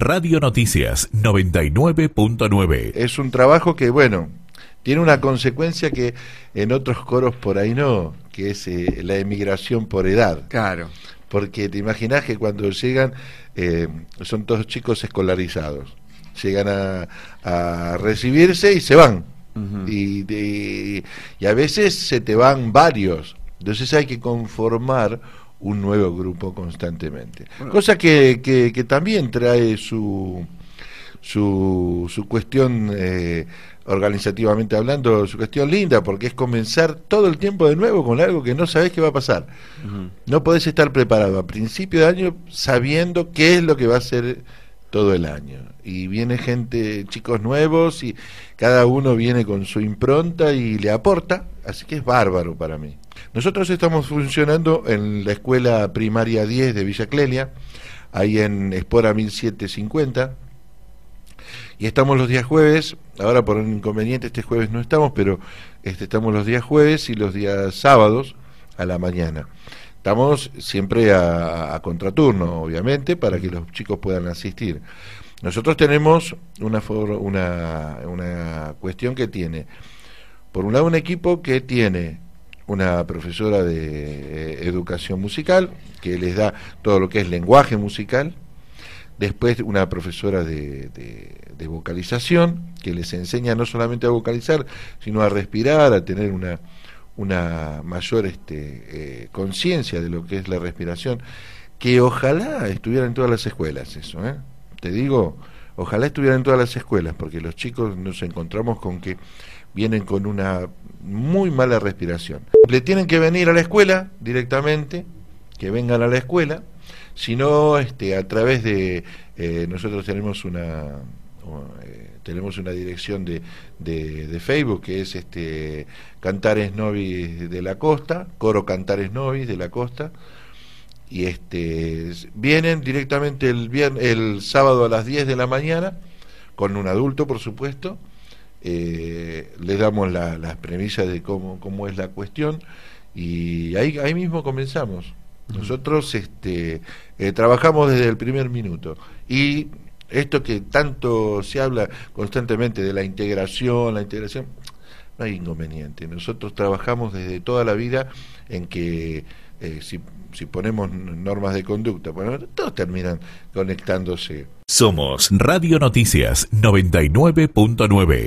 Radio Noticias 99.9. Es un trabajo que, bueno, tiene una consecuencia que en otros coros por ahí no, que es eh, la emigración por edad. Claro. Porque te imaginas que cuando llegan, eh, son todos chicos escolarizados, llegan a, a recibirse y se van. y, y, y a veces se te van varios. Entonces hay que conformar un nuevo grupo constantemente. Cosa que, que, también trae su, su, su cuestión, eh, organizativamente hablando, su cuestión linda, porque es comenzar todo el tiempo de nuevo con algo que no sabes qué va a pasar. No podés estar preparado a principio de año sabiendo qué es lo que va a ser todo el año. Y viene gente, chicos nuevos, y cada uno viene con su impronta y le aporta, así que es bárbaro para mí. Nosotros estamos funcionando en la escuela primaria 10 de Villa Clelia, ahí en Espora 1750. Y estamos los días jueves, ahora por un inconveniente este jueves no estamos, pero este, estamos los días jueves y los días sábados a la mañana. Estamos siempre a, contraturno, obviamente, para que los chicos puedan asistir. Nosotros tenemos una, una, una cuestión que tiene, por un lado, un equipo que tiene una profesora de eh, educación musical, que les da todo lo que es lenguaje musical, después una profesora de, vocalización, que les enseña no solamente a vocalizar, sino a respirar, a tener una, una mayor este, eh, conciencia de lo que es la respiración, que ojalá estuviera en todas las escuelas eso, ¿eh? te digo, ojalá estuviera en todas las escuelas, porque los chicos nos encontramos con que vienen con una muy mala respiración. Le tienen que venir a la escuela directamente, que vengan a la escuela, sino este, a través de, eh, nosotros tenemos una, eh, tenemos una dirección de, de, Facebook que es este, Cantares Novis de la Costa, Coro Cantares Novis de la Costa, y este, vienen directamente el, el sábado a las 10 de la mañana, con un adulto por supuesto, eh, les damos las premisas de cómo, cómo es la cuestión y ahí, ahí mismo comenzamos. Nosotros este, eh, trabajamos desde el primer minuto y esto que tanto se habla constantemente de la integración, la integración, no hay inconveniente. Nosotros trabajamos desde toda la vida en que eh, si, si, ponemos normas de conducta, bueno, todos terminan conectándose. Somos Radio Noticias 99.9.